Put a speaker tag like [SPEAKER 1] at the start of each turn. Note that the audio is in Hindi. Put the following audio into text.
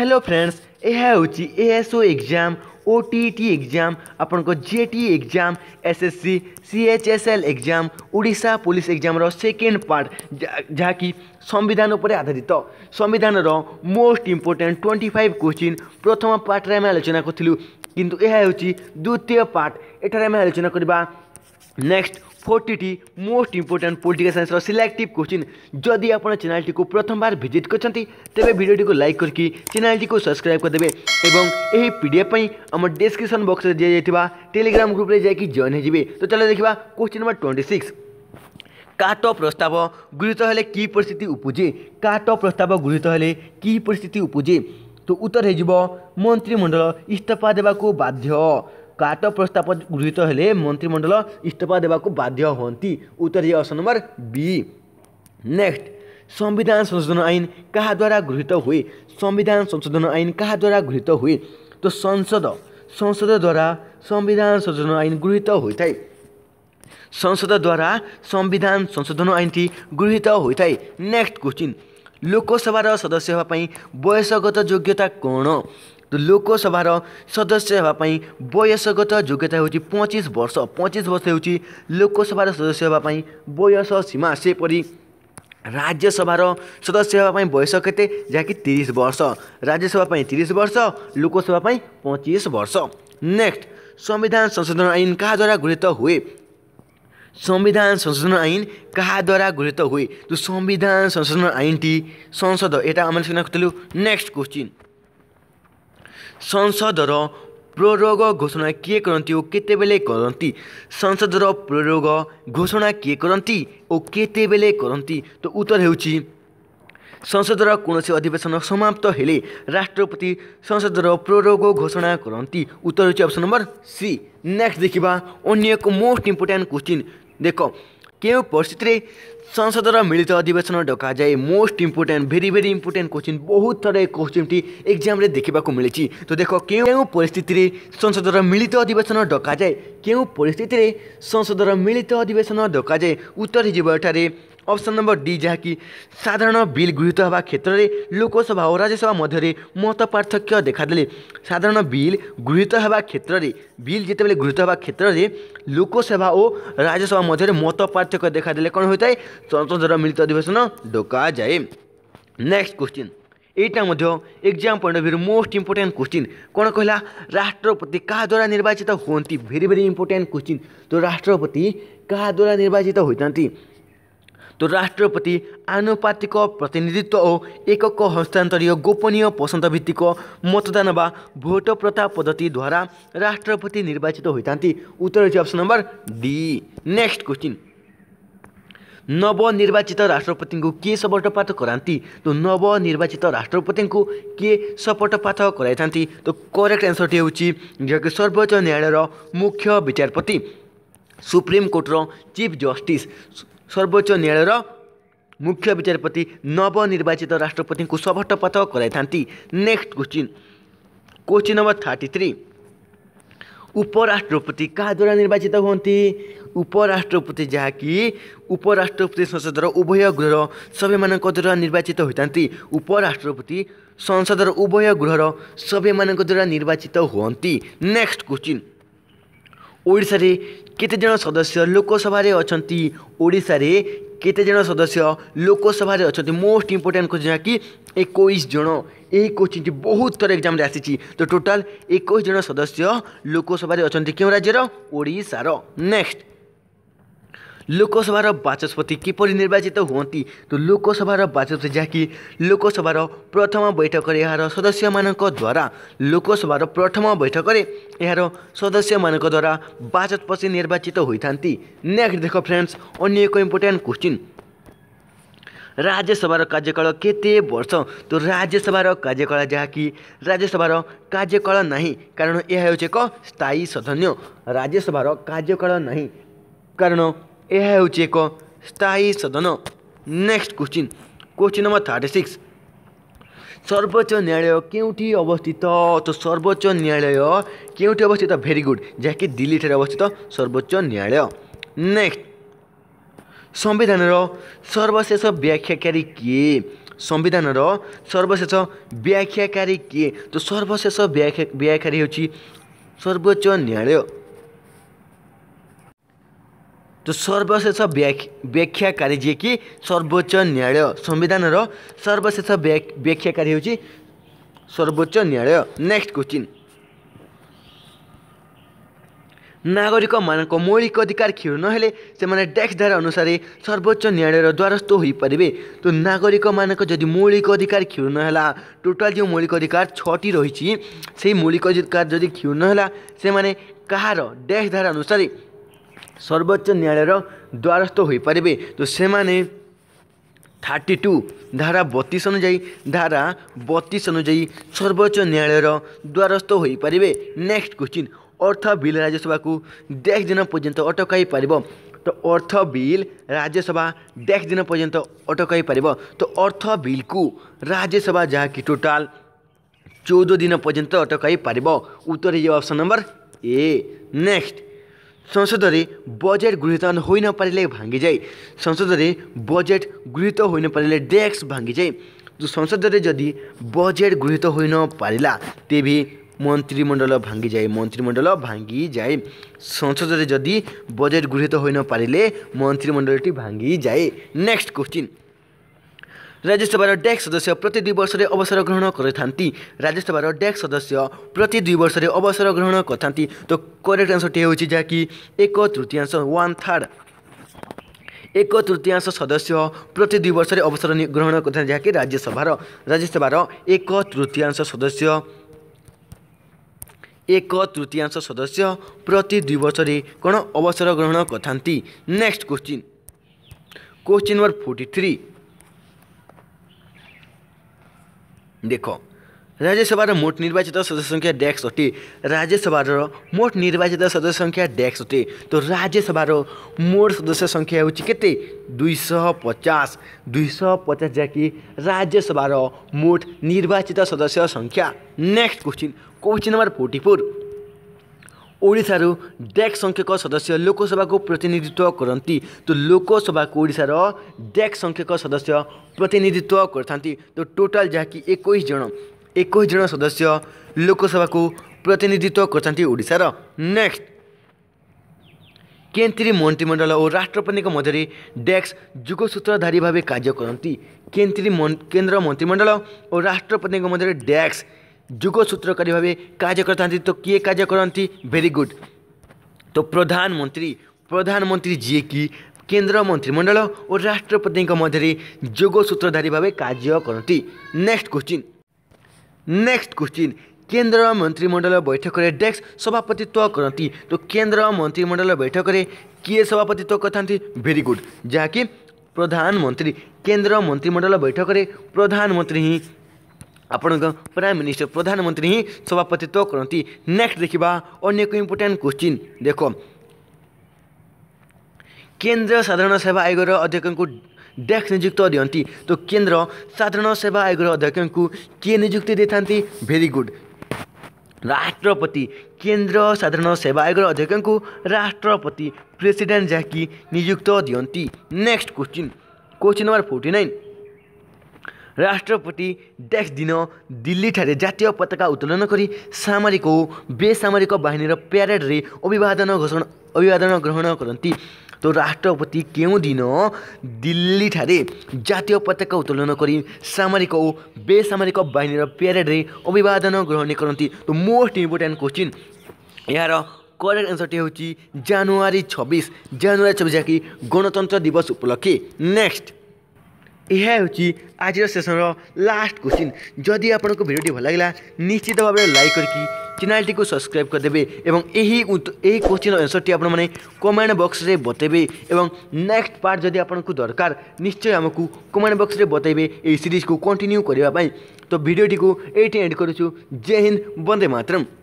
[SPEAKER 1] हेलो फ्रेंड्स ଏହା ହେଉଛି ASO exam O T T exam ଆପଣଙ୍କ J T exam S S C C H S L exam Odisha police ଏକ୍ଜାମ୍ର ସେକେଣ୍ଡ ପାର୍ଟ ଯାହାକି ସମ୍ବିଧାନ ଉପରେ ଆଧାରିତ ସମ୍ବିଧାନର most important twenty five question ପ୍ରଥମ ପାର୍ଟରେ ଆମେ ଆଲୋଚନା କରିଥିଲୁ କିନ୍ତୁ ଏହା ହେଉଛି ଦ୍ୱିତୀୟ ପାର୍ଟ ଏଠାରେ ଆମେ ଆଲୋଚନା କରିବା next forty most important political science select question जदि आप चैनल को प्रथम बार भिजिट करते तेज भिडियो को लाइक करके चैनल को सब्सक्राइब करदे और यही पीडीएफ आम डिस्क्रिप्सन बक्स में दि जाता टेलीग्राम ग्रुप में जाकि जॉइन हो तो चलो देखा क्वेश्चन नंबर ट्वेंटी सिक्स काट प्रस्ताव গৃহীত হলে কি পরিস্থিতি উপজে কাট প্রস্তাব গৃহীত হলে কি পরিস্থিতি উপজে তো উত্তর হয়ে মন্ত্রিমণ্ডল ইস্তফা দেওয়া काट प्रस्ताव गृहित गृहितले मन्त्रीमण्डल इतफा देवाको बाध्य हुन्छ उत्तर दियो अप्सन नम्बर बी नेक्स्ट संविधान संशोधन आइन कहाँद्वारा गृहित है संविधान संशोधन आइन कहाँद्वारा गृहित है त संसद संसदद्वारा संविधान संशोधन आइन गृहित हु संसदद्वारा संविधान संशोधन गृहित आइन गृहत नोश्चिन् लोकसभा सदस्य वयसगत योग्यता कन त लोकसभा सदस्य हेर्नु वयसगत योग्यता हेर्छु पच्चिस वर्ष पच्चिस वर्ष हौ लोकसभा सदस्य वयस सीमा हेपसीमा परिरास र सदस्य बयस केते जहाँक तिरि बर्ष राज्यसभाइ तिरि वर्ष लोकसभा पच्चिस वर्ष नेक्स्ट संविधान संशोधन सम्विधानशोधन आइन कहाँद्वारा गृहित हे सम्विधानशोधन आइन कहाँद्वारा गृहित हे संविधान संशोधन ऐन टी संसद एटा आमले नेक्स्ट क्वि संसद र प्रयोग घोषणा ओ केतेबेले संसद र प्रयोग घोषणा के कि ओ त उत्तर हेउची संसद र कसै अधिवेशन समाप्त हेले राष्ट्रपति संसद र प्रयोग घोषणा गर उत्तर हेउची अप्सन नम्बर सी नेक्स्ट देखा अन्य एक मोस्ट इम्पोर्टान्ट देखो देख परिस्थिति परिस्थितिले সংসদর মিলিত অধিবেশন ডকাযাই most important very very important question বহুত থর এই কোশ্চিনটি এক্সামে দেখা মিলিছি তো দেখ কেউ পরিস্থিতিরে সংসদর মিলিত অধিবেশন ডকাযাই কেউ পরিস্থিতিরে সংসদর মিলিত অধিবেশন ডকাযাই উত্তর হয়ে এঠারে অপসন নম্বর ডি যাকি সাধারণ বিল গৃহীত হওয়া ক্ষেত্রে লোকসভা ও রাজ্যসভা মধ্যে মত পার্থক্য দেখাদেলে সাধারণ বিল গৃহীত হওয়া ক্ষেত্রে বিল যেতবে গৃহীত হওয়া ক্ষেত্রে লোকসভা ও রাজ্যসভা মধ্যে মত পার্থক্য দেখাদেলে কম হয়ে থাকে स्वतंत्र ದರ ಮಿಲಿತ ಅಧಿವೇಶನ ಡೊಕಾಜಾಯೆ ನೆಕ್ಸ್ಟ್ ಕ್ವಶನ್ এইটা মধ্য exam point of view most important question কোণ কহিলা রাষ্ট্রপতি কাহা দ্বারা নির্বাচিত হুঁতি ভেরি ভেরি ইম্পর্টাট কোশ্চিন তো রাষ্ট্রপতি কাহা দ্বারা নির্বাচিত হইতান্তি তো রাষ্ট্রপতি আনুপাতিক প্রতিনিধিত্ব ও একক হস্তান্তরীয় গোপনীয় পছন্দভিত্তিক মতদান বা ভোট প্রথা পদ্ধতি দ্বারা রাষ্ট্রপতি নির্বাচিত হইতান্তি উত্তর হচ্ছে option number D next question नवनिर्वाचित राष्ट्रपतिଙ୍କୁ କିଏ ଶପଥପାଠ କରାନ୍ତି ତ ନବନିର୍ବାଚିତ ରାଷ୍ଟ୍ରପତିଙ୍କୁ କିଏ ଶପଥପାଠ କରାଇଥାନ୍ତି ତ କରେକ୍ଟ ଆନ୍ସରଟି ହେଉଛି ଯାହାକି ସର୍ବୋଚ୍ଚ ନ୍ୟାୟାଳୟର ମୁଖ୍ୟ ବିଚାରପତି ସୁପ୍ରିମକୋର୍ଟର ଚିଫ୍ ଜଷ୍ଟିସ୍ ସର୍ବୋଚ୍ଚ ନ୍ୟାୟାଳୟର ମୁଖ୍ୟ ବିଚାରପତି ନବନିର୍ବାଚିତ ରାଷ୍ଟ୍ରପତିଙ୍କୁ ଶପଥପାଠ କରାଇଥାନ୍ତି next question question number thirty three उपराष्ट्रपति क्या द्वारा निर्वाचित होती ଉପରାଷ୍ଟ୍ରପତି ଯାହାକି ଉପରାଷ୍ଟ୍ରପତି ସଂସଦର ଉଭୟ ଗୃହର ସଭ୍ୟମାନଙ୍କ ଦ୍ୱାରା ନିର୍ବାଚିତ ହୋଇଥାନ୍ତି ଉପରାଷ୍ଟ୍ରପତି ସଂସଦର ଉଭୟ ଗୃହର ସଭ୍ୟମାନଙ୍କ ଦ୍ୱାରା ନିର୍ବାଚିତ ହୁଅନ୍ତି ନେକ୍ସଟ କ୍ୱେଶ୍ଚିନ୍ ଓଡ଼ିଶାରେ କେତେଜଣ ସଦସ୍ୟ ଲୋକସଭାରେ ଅଛନ୍ତି ଓଡ଼ିଶାରେ କେତେଜଣ ସଦସ୍ୟ ଲୋକସଭାରେ ଅଛନ୍ତି ମୋଷ୍ଟ ଇମ୍ପୋର୍ଟାଣ୍ଟ କ୍ୱେଶ୍ଚିନ୍ ଯାହାକି ଏକୋଇଶ ଜଣ ଏହି କୋଶ୍ଚିନ୍ଟି ବହୁତ ଥର ଏକ୍ଜାମ୍ରେ ଆସିଛି ତ ଟୋଟାଲ୍ ଏକୋଇଶ ଜଣ ସଦସ୍ୟ ଲୋକସଭାରେ ଅଛନ୍ତି କେଉଁ ରାଜ୍ୟର ଓଡ଼ିଶାର ନେକ୍ସଟ ଲୋକସଭାର ବାଚସ୍ପତି କିପରି ନିର୍ବାଚିତ ହୁଅନ୍ତି ତ ଲୋକସଭାର ବାଚସ୍ପତି ଯାହାକି ଲୋକସଭାର ପ୍ରଥମ ବୈଠକରେ ଏହାର ସଦସ୍ୟମାନଙ୍କ ଦ୍ୱାରା ଲୋକସଭାର ପ୍ରଥମ ବୈଠକରେ ଏହାର ସଦସ୍ୟମାନଙ୍କ ଦ୍ୱାରା ବାଚସ୍ପତି ନିର୍ବାଚିତ ହୋଇଥାନ୍ତି ନେକ୍ସଟ ଦେଖ ଫ୍ରେଣ୍ଡସ୍ ଅନ୍ୟ ଏକ ଇମ୍ପୋର୍ଟାଣ୍ଟ କ୍ୱେଶ୍ଚିନ୍ राज्यसभा कार्यकाल केते वर्ष तो राज्यसभा कार्यकाल जहाँकि राज्यसभा कार्यकाल ना कारण यह हो स्थायी सदन राज्यसभा कार्यकाल ना कारण स्थायी सदन next question question number thirty six सर्वोच्च न्यायालय के अवस्थित त सर्वोच्च न्यायालय के अवस्थित भेरी गुड दिल्ली दिल्लीठ अवस्थित सर्वोच्च न्यायालय नेक्स्ट नेक्सट सम्विधानी के सम्बिधान र सर्वशेष व्याख्याकारी के सर्वशेष व्याख्या सर्वोच्च न्यायालय তো সর্বশেষ ব্যাখ্যাকারী যিয়েকি সর্বোচ্চ ন্যায়ালয় সংবিধানর সর্বশেষ ব্যাখ্যাকারী হচ্ছে সর্বোচ্চ ন্যায়ালয় নেক্সট কোশ্চিন ନାଗରିକମାନଙ୍କ ମୌଳିକ ଅଧିକାର କ୍ଷୁଣ୍ଣ ହେଲେ ସେମାନେ ଟ୍ୟାକ୍ସ ଧାରା ଅନୁସାରେ ସର୍ବୋଚ୍ଚ ନ୍ୟାୟାଳୟର ଦ୍ୱାରସ୍ଥ ହୋଇପାରିବେ ତ ନାଗରିକମାନଙ୍କ ଯଦି ମୌଳିକ ଅଧିକାର କ୍ଷୁଣ୍ଣ ହେଲା ଟୋଟାଲ୍ ଯେଉଁ ମୌଳିକ ଅଧିକାର ଛଅଟି ରହିଛି ସେହି ମୌଳିକ ଅଧିକାର ଯଦି କ୍ଷୁଣ୍ଣ ହେଲା ସେମାନେ କାହାର ଟ୍ୟାକ୍ସ ଧାରା ଅନୁସାରେ सर्वोच्च न्यायालय द्वारस्थ हो पारे तो से माने टू धारा बतीस अनुजाई धारा बतीस अनुजाई सर्वोच्च न्यायालय द्वारस्थ हो पारे नेक्स्ट क्वेश्चन अर्थ बिल राज्यसभा को देख दिन पर्यटन अटक पार तो अर्थ बिल राज्यसभा देख दिन पर्यंत अटक पार तो अर्थ बिल को राज्यसभा जहाँ कि टोटाल चौदह दिन पर्यंत अटक पार उत्तर ऑप्शन नंबर ए नेक्स्ट संसदले बजेट गृहीत होइन पाराले भाँगी যায় সংসদরে বজেট গৃহীত হইন পারিলে ডেস্ক ভাঙ্গি যায় তো সংসদরে যদি বজেট গৃহীত হইন পারিলা তেবে মন্ত্রিমণ্ডল ভাঙ্গি যায় মন্ত্রিমণ্ডল ভাঙ্গি যায় সংসদরে যদি বজেট গৃহীত হইন পারিলে মন্ত্রিমণ্ডলটি ভাঙ্গি যায় নেক্সট কোশ্চিন राज्यसभाको डेस्क सदस्य प्रति दुई वर्षले अवसर ग्रहण गर्थान्ति राज्यसभाको डेस्क सदस्य प्रति दुई वर्षले अवसर ग्रहण गर्थान्ति त करेक्ट आन्सर त्यही हुन्छ जहाँ कि एक तृतीयांश वान थर्ड एक तृतीयांश सदस्य प्रति दुई वर्षले अवसर ग्रहण गर्थान्ति जहाँ कि राज्यसभाको राज्यसभाको एक तृतीयांश सदस्य एक तृतीयांश सदस्य प्रति दुई वर्षले कोन अवसर ग्रहण गर्थान्ति next question question number forty three ଦେଖ ରାଜ୍ୟସଭାର ମୋଟ ନିର୍ବାଚିତ ସଦସ୍ୟ ସଂଖ୍ୟା ଡେକ୍ସ ଅଟେ ରାଜ୍ୟସଭାର ମୋଟ ନିର୍ବାଚିତ ସଦସ୍ୟ ସଂଖ୍ୟା ଡେକ୍ସ ଅଟେ ତ ରାଜ୍ୟସଭାର ମୋଟ ସଦସ୍ୟ ସଂଖ୍ୟା ହେଉଛି କେତେ ଦୁଇଶହ ପଚାଶ ଦୁଇଶହ ପଚାଶ ଯାହାକି ରାଜ୍ୟସଭାର ମୋଟ ନିର୍ବାଚିତ ସଦସ୍ୟ ସଂଖ୍ୟା next question question number forty four ଓଡ଼ିଶାରୁ ଡେକ୍ ସଂଖ୍ୟକ ସଦସ୍ୟ ଲୋକସଭାକୁ ପ୍ରତିନିଧିତ୍ୱ କରନ୍ତି ତ ଲୋକସଭାକୁ ଓଡ଼ିଶାର ଡେକ୍ ସଂଖ୍ୟକ ସଦସ୍ୟ ପ୍ରତିନିଧିତ୍ୱ କରିଥାନ୍ତି ତ ଟୋଟାଲ୍ ଯାହାକି ଏକୋଇଶ ଜଣ ଏକୋଇଶ ଜଣ ସଦସ୍ୟ ଲୋକସଭାକୁ ପ୍ରତିନିଧିତ୍ୱ କରିଥାନ୍ତି ଓଡ଼ିଶାର ନେକ୍ସଟ କେନ୍ଦ୍ରୀ ମନ୍ତ୍ରିମଣ୍ଡଳ ଓ ରାଷ୍ଟ୍ରପତିଙ୍କ ମଧ୍ୟରେ ଡେକ୍ସ ଯୁଗସୂତ୍ରଧାରୀ ଭାବେ କାର୍ଯ୍ୟ କରନ୍ତି କେନ୍ଦ୍ରୀ କେନ୍ଦ୍ର ମନ୍ତ୍ରିମଣ୍ଡଳ ଓ ରାଷ୍ଟ୍ରପତିଙ୍କ ମଧ୍ୟରେ ଡେକ୍ସ যুগসূত্রকারী ভাবে কাজ করে থাকে তো কি কাজ করতে ভেরি গুড प्रधानमंत्री প্রধানমন্ত্রী প্রধানমন্ত্রী যিকি কেন্দ্র মন্ত্রিমণ্ডল ও রাষ্ট্রপতি মধ্যে যোগসূত্রধারী ভাবে কাজ করতে नेक्स्ट কোশ্চিন নেক্সট কোশ্চিন केन्द्र मन्त्रीमण्डल बैठकले डेस्क सभापतित्व करती तो केन्द्र मन्त्रीमण्डल बैठकले किए सभापतित्व गरिथान्थि भेरी गुड जहाँकि प्रधानमंत्री केन्द्र मन्त्रीमण्डल बैठकले प्रधानमंत्री ही ଆପଣଙ୍କ ପ୍ରାଇମ୍ ମିନିଷ୍ଟର ପ୍ରଧାନମନ୍ତ୍ରୀ ହିଁ ସଭାପତିତ୍ୱ करती ନେକ୍ସଟ देखा अनेक ଏକ क्वेश्चन देख केन्द्र साधारण सेवा आयोग अध्यक्ष को डेस्क निजुक्त दिखती तो केन्द्र साधारण सेवा आयोग अध्यक्ष को किए निजुक्ति था भेरी गुड राष्ट्रपति केन्द्र साधारण सेवा आयोग अध्यक्ष को राष्ट्रपति प्रेसिडेंट जहाँकि निजुक्त दिखती next question question number forty nine राष्ट्रपति डेस्ट दिन ठाडे जातीय पताका गरी सामरिक ऊ बेसामरिक र प्यारेडले अभिवादन घोषणा अभिवादन ग्रहण गरन्ति त राष्ट्रपति दिल्ली ठाडे जातीय पताका गरी सामरिक हो बेसामरिक र प्यारेडले अभिवादन ग्रहण त मोस्ट इम्पोर्टेन्ट क्वेशन यहाँ करेक्ट आन्सर जनवरी 26 जनवरी 26 कि गणतन्त्र दिवस उपलक्षे नेक्स्ट ଏହା ହେଉଛି ଆଜିର ସେସନର ଲାଷ୍ଟ କୋଶ୍ଚିନ୍ ଯଦି ଆପଣଙ୍କୁ ଭିଡ଼ିଓଟି ଭଲ ଲାଗିଲା ନିଶ୍ଚିତ ଭାବରେ ଲାଇକ୍ କରିକି ଚ୍ୟାନେଲ୍ଟିକୁ ସବସ୍କ୍ରାଇବ୍ କରିଦେବେ ଏବଂ ଏହି ଏହି କୋଶ୍ଚିନ୍ର ଆନ୍ସର୍ଟି ଆପଣମାନେ କମେଣ୍ଟ ବକ୍ସରେ ବତେଇବେ ଏବଂ ନେକ୍ସଟ ପାର୍ଟ ଯଦି ଆପଣଙ୍କୁ ଦରକାର ନିଶ୍ଚୟ ଆମକୁ କମେଣ୍ଟ ବକ୍ସରେ ବତେଇବେ ଏହି ସିରିଜକୁ କଣ୍ଟିନ୍ୟୁ କରିବା ପାଇଁ ତ ଭିଡ଼ିଓଟିକୁ ଏଇଠି ଏଣ୍ଡ କରୁଛୁ ଜୟ ହିନ୍ଦ ବନ୍ଦେ ମାତରମ୍